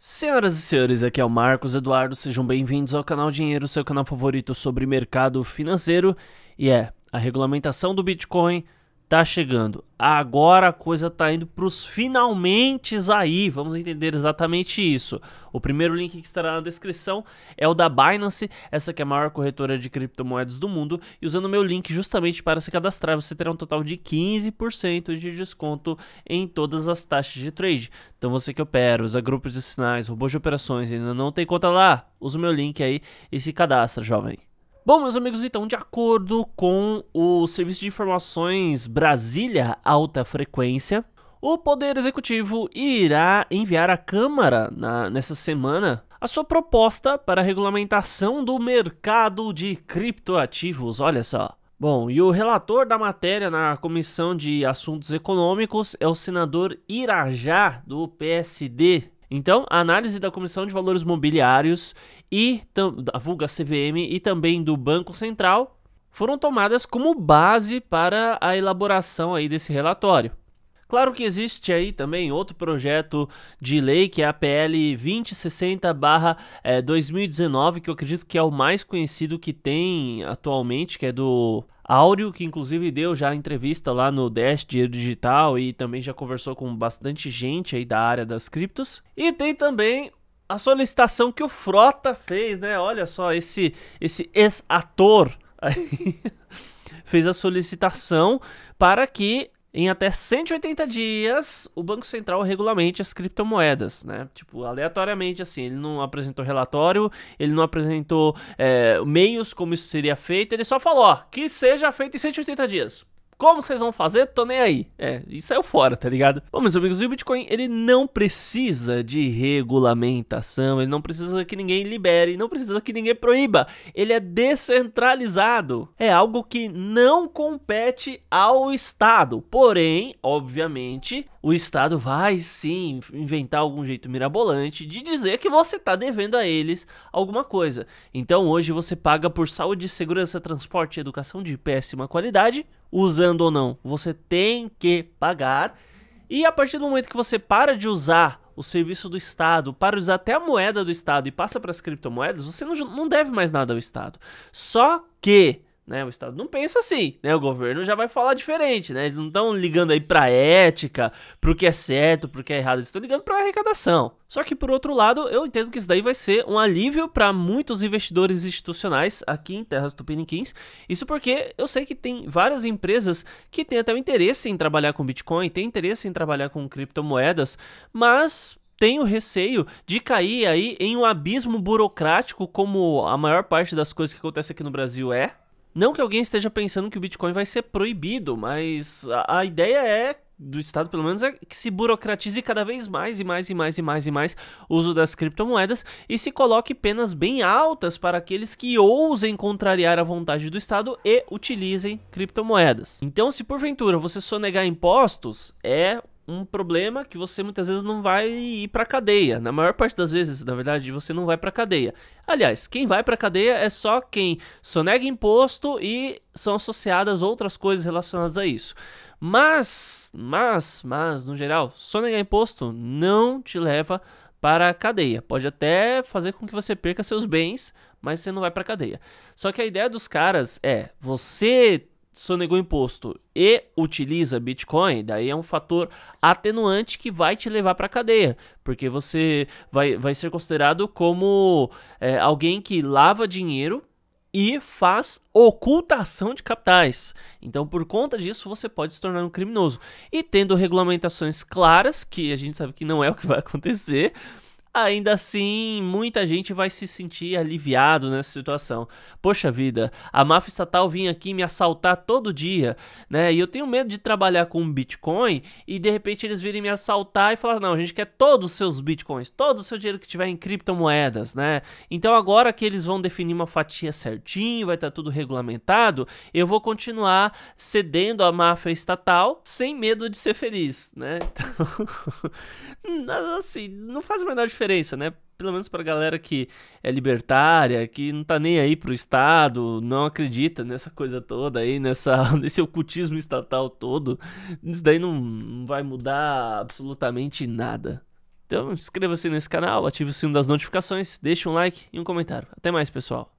Senhoras e senhores, aqui é o Marcos Eduardo, sejam bem-vindos ao canal Dinheiro, seu canal favorito sobre mercado financeiro. E é, a regulamentação do Bitcoin tá chegando. Agora a coisa tá indo para os finalmente aí. Vamos entender exatamente isso. O primeiro link que estará na descrição é o da Binance, essa que é a maior corretora de criptomoedas do mundo. E usando o meu link justamente para se cadastrar, você terá um total de 15% de desconto em todas as taxas de trade. Então você que opera, usa grupos de sinais, robôs de operações, ainda não tem conta lá, usa o meu link aí e se cadastra, jovem. Bom, meus amigos, então, de acordo com o Serviço de Informações Brasília Alta Frequência, o Poder Executivo irá enviar à Câmara na, nessa semana a sua proposta para a regulamentação do mercado de criptoativos. Olha só. Bom, e o relator da matéria na Comissão de Assuntos Econômicos é o senador Irajá, do PSD. Então, a análise da Comissão de Valores Mobiliários e da vulga CVM e também do Banco Central foram tomadas como base para a elaboração aí desse relatório. Claro que existe aí também outro projeto de lei que é a PL 2060/2019, eh, que eu acredito que é o mais conhecido que tem atualmente, que é do Áureo, que inclusive deu já entrevista lá no Dash Dinheiro Digital e também já conversou com bastante gente aí da área das criptos. E tem também a solicitação que o Frota fez, né? Olha só, esse, esse ex-ator fez a solicitação para que em até 180 dias, o Banco Central regulamente as criptomoedas, né? Tipo, aleatoriamente, assim, ele não apresentou relatório, ele não apresentou é, meios como isso seria feito, ele só falou, ó, que seja feito em 180 dias. Como vocês vão fazer? Tô nem aí. É, e saiu fora, tá ligado? Bom, meus amigos, o Bitcoin, ele não precisa de regulamentação, ele não precisa que ninguém libere, não precisa que ninguém proíba. Ele é descentralizado. É algo que não compete ao Estado. Porém, obviamente, o Estado vai sim inventar algum jeito mirabolante de dizer que você tá devendo a eles alguma coisa. Então, hoje você paga por saúde, segurança, transporte e educação de péssima qualidade usando ou não. Você tem que pagar. E a partir do momento que você para de usar o serviço do Estado, para de usar até a moeda do Estado e passa para as criptomoedas, você não, não deve mais nada ao Estado. Só que né? O Estado não pensa assim, né? O governo já vai falar diferente, né? Eles não estão ligando aí pra ética, pro que é certo, pro que é errado, eles estão ligando pra arrecadação. Só que por outro lado, eu entendo que isso daí vai ser um alívio para muitos investidores institucionais aqui em terras tupiniquins. Isso porque eu sei que tem várias empresas que têm até o interesse em trabalhar com Bitcoin, têm interesse em trabalhar com criptomoedas, mas tenho receio de cair aí em um abismo burocrático como a maior parte das coisas que acontece aqui no Brasil é, não que alguém esteja pensando que o Bitcoin vai ser proibido, mas a, a ideia é do Estado, pelo menos, é que se burocratize cada vez mais e mais e mais e mais e mais o uso das criptomoedas e se coloque penas bem altas para aqueles que ousem contrariar a vontade do Estado e utilizem criptomoedas. Então, se porventura você sonegar impostos, é um problema que você muitas vezes não vai ir para cadeia. Na maior parte das vezes, na verdade, você não vai para cadeia. Aliás, quem vai para cadeia é só quem sonega imposto e são associadas outras coisas relacionadas a isso. Mas, mas, mas, no geral, sonegar imposto não te leva para a cadeia. Pode até fazer com que você perca seus bens, mas você não vai para cadeia. Só que a ideia dos caras é: você sonegou imposto e utiliza Bitcoin, daí é um fator atenuante que vai te levar para a cadeia, porque você vai, vai ser considerado como é, alguém que lava dinheiro e faz ocultação de capitais. Então, por conta disso, você pode se tornar um criminoso. E tendo regulamentações claras, que a gente sabe que não é o que vai acontecer, Ainda assim, muita gente vai se sentir aliviado nessa situação. Poxa vida, a máfia estatal vinha aqui me assaltar todo dia, né? E eu tenho medo de trabalhar com Bitcoin e de repente eles virem me assaltar e falar: não, a gente quer todos os seus Bitcoins, todo o seu dinheiro que tiver em criptomoedas, né? Então agora que eles vão definir uma fatia certinho, vai estar tá tudo regulamentado, eu vou continuar cedendo à máfia estatal sem medo de ser feliz, né? Então, assim, não faz a menor diferença diferença, né? Pelo menos pra galera que é libertária, que não tá nem aí pro Estado, não acredita nessa coisa toda aí, nessa, nesse ocultismo estatal todo, isso daí não, não vai mudar absolutamente nada. Então inscreva-se nesse canal, ative o sino das notificações, deixe um like e um comentário. Até mais, pessoal.